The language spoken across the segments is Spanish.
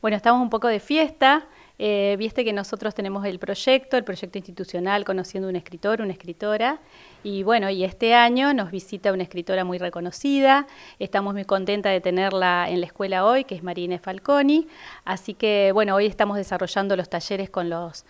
Bueno, estamos un poco de fiesta. Eh, viste que nosotros tenemos el proyecto, el proyecto institucional Conociendo un escritor, una escritora. Y bueno, y este año nos visita una escritora muy reconocida. Estamos muy contenta de tenerla en la escuela hoy, que es Marina Falconi. Así que bueno, hoy estamos desarrollando los talleres con los,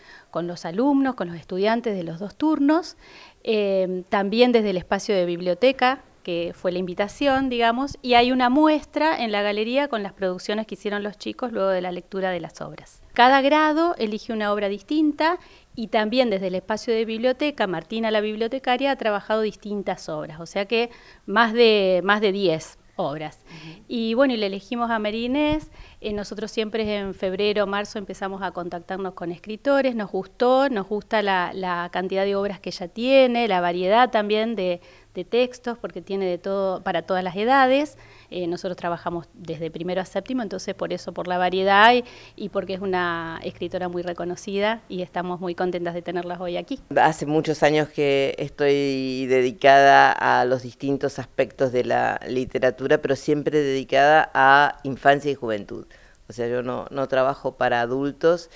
alumnos, con los estudiantes de los dos turnos. Eh, también desde el espacio de biblioteca que fue la invitación, digamos, y hay una muestra en la galería con las producciones que hicieron los chicos luego de la lectura de las obras. Cada grado elige una obra distinta y también desde el espacio de biblioteca, Martina la bibliotecaria ha trabajado distintas obras, o sea que más de, más de 10 obras. Y bueno, y le elegimos a Merinés. Eh, nosotros siempre en febrero, marzo empezamos a contactarnos con escritores. Nos gustó, nos gusta la, la cantidad de obras que ella tiene, la variedad también de, de textos, porque tiene de todo para todas las edades. Eh, nosotros trabajamos desde primero a séptimo, entonces por eso, por la variedad y, porque es una escritora muy reconocida y estamos muy contentas de tenerlas hoy aquí. Hace muchos años que estoy dedicada a los distintos aspectos de la literatura, pero siempre dedicada a infancia y juventud. O sea, yo no, trabajo para adultos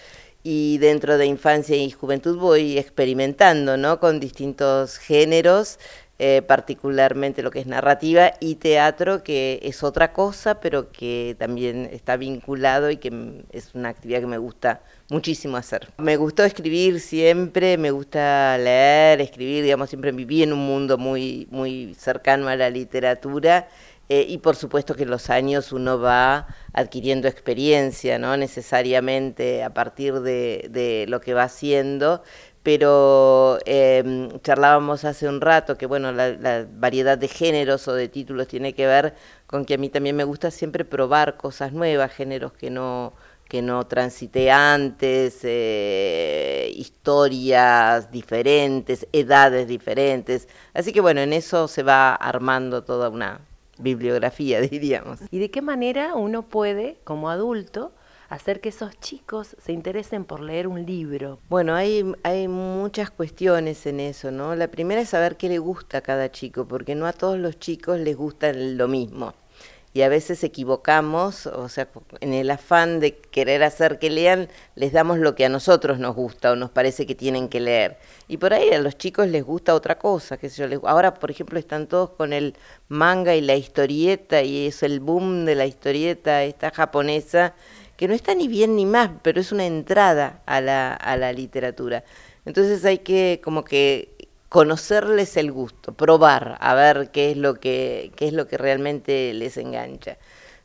y dentro de infancia y juventud voy experimentando ¿no? con distintos géneros eh, particularmente lo que es narrativa y teatro, que es otra cosa, pero que también está vinculado y que es una actividad que me gusta muchísimo hacer. Me gustó escribir siempre, me gusta leer, escribir, digamos, siempre viví en un mundo muy, muy cercano a la literatura. Eh, y por supuesto que en los años uno va adquiriendo experiencia, ¿no? Necesariamente a partir de, de lo que va haciendo, pero em, charlábamos hace un rato que bueno, la, variedad de géneros o de títulos tiene que ver con que a mí también me gusta siempre probar cosas nuevas, géneros que no que no transité antes, eh, historias diferentes, edades diferentes. Así que bueno, en eso se va armando toda una bibliografía, diríamos. ¿Y de qué manera uno puede, como adulto, hacer que esos chicos se interesen por leer un libro? Bueno, hay, hay muchas cuestiones en eso, ¿no? La primera es saber qué le gusta a cada chico, porque no a todos los chicos les gusta lo mismo y a veces equivocamos, o sea, en el afán de querer hacer que lean, les damos lo que a nosotros nos gusta o nos parece que tienen que leer. Y por ahí a los chicos les gusta otra cosa, que yo les... ahora por ejemplo están todos con el manga y la historieta y es el boom de la historieta esta japonesa que no está ni bien ni más, pero es una entrada a la, a la literatura. Entonces hay que como que conocerles el gusto, probar, a ver qué es lo que, es lo que realmente les engancha.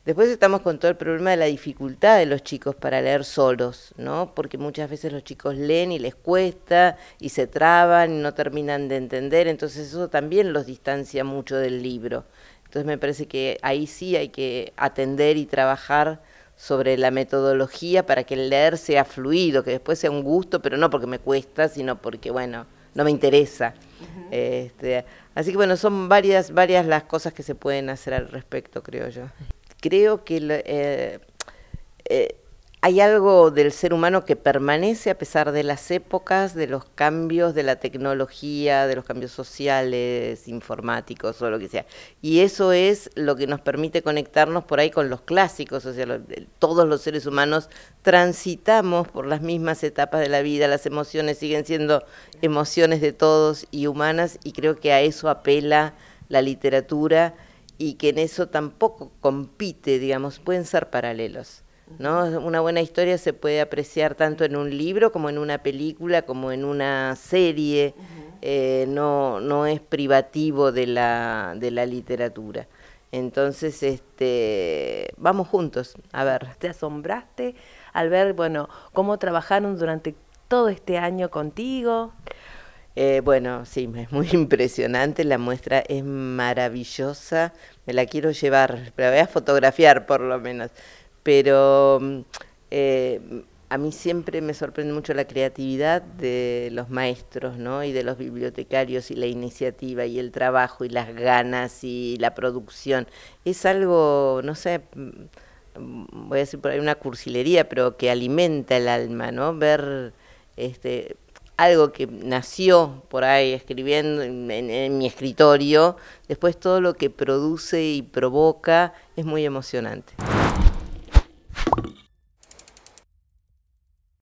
Después estamos con todo el problema de la dificultad de los chicos para leer solos, ¿no? Porque muchas veces los chicos leen y les cuesta y se traban y no terminan de entender, entonces eso también los distancia mucho del libro. Entonces me parece que ahí sí hay que atender y trabajar sobre la metodología para que el leer sea fluido, que después sea un gusto, pero no porque me cuesta, sino porque, bueno, no me interesa. Este, así que, bueno, son varias, varias las cosas que se pueden hacer al respecto, creo yo. Creo que... Eh, eh, hay algo del ser humano que permanece a pesar de las épocas, de los cambios de la tecnología, de los cambios sociales, informáticos o lo que sea. Y eso es lo que nos permite conectarnos por ahí con los clásicos, o sea, todos los seres humanos transitamos por las mismas etapas de la vida, las emociones siguen siendo emociones de todos y humanas y creo que a eso apela la literatura y que en eso tampoco compite, digamos, pueden ser paralelos. ¿no? Una buena historia se puede apreciar tanto en un libro como en una película, como en una serie, eh, no, no es privativo de la, de la literatura. Entonces, este, vamos juntos, a ver. ¿Te asombraste al ver, bueno, cómo trabajaron durante todo este año contigo? Eh, bueno, sí, es muy impresionante, la muestra es maravillosa, me la quiero llevar, la voy a fotografiar por lo menos pero eh, a mí siempre me sorprende mucho la creatividad de los maestros, Y de los bibliotecarios y la iniciativa y el trabajo y las ganas y la producción. Es algo, no sé, mm, voy a decir por ahí una cursilería, pero que alimenta el alma, ¿no? Ver este algo que nació por ahí escribiendo en mi escritorio, después todo lo que produce y provoca es muy emocionante.